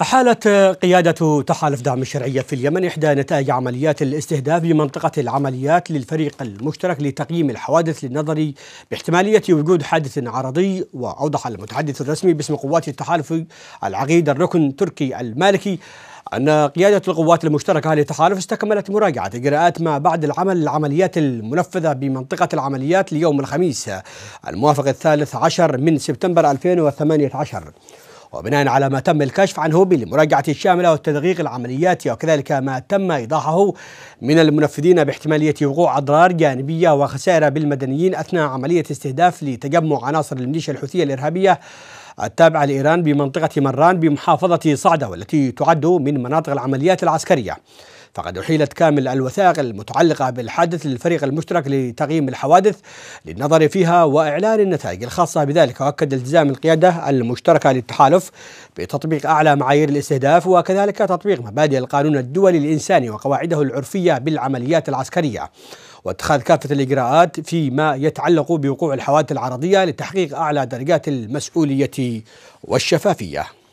أحالت قيادة تحالف دعم الشرعية في اليمن إحدى نتائج عمليات الاستهداف بمنطقة العمليات للفريق المشترك لتقييم الحوادث للنظر باحتمالية وجود حادث عرضي وأوضح المتحدث الرسمي باسم قوات التحالف العقيد الركن تركي المالكي أن قيادة القوات المشتركة للتحالف استكملت مراجعة إجراءات ما بعد العمل العمليات المنفذة بمنطقة العمليات ليوم الخميس الموافق الثالث عشر من سبتمبر 2018 وبناء على ما تم الكشف عنه بالمراجعة الشاملة والتدقيق العملياتي وكذلك ما تم إيضاحه من المنفذين باحتمالية وقوع أضرار جانبية وخسائر بالمدنيين أثناء عملية استهداف لتجمع عناصر الميليشيا الحوثية الإرهابية التابعة لإيران بمنطقة مران بمحافظة صعدة والتي تعد من مناطق العمليات العسكرية فقد أحيلت كامل الوثائق المتعلقة بالحادث للفريق المشترك لتقييم الحوادث للنظر فيها وإعلان النتائج الخاصة بذلك وأكد التزام القيادة المشتركة للتحالف بتطبيق أعلى معايير الاستهداف وكذلك تطبيق مبادئ القانون الدولي الإنساني وقواعده العرفية بالعمليات العسكرية واتخاذ كافة الإجراءات فيما يتعلق بوقوع الحوادث العرضية لتحقيق أعلى درجات المسؤولية والشفافية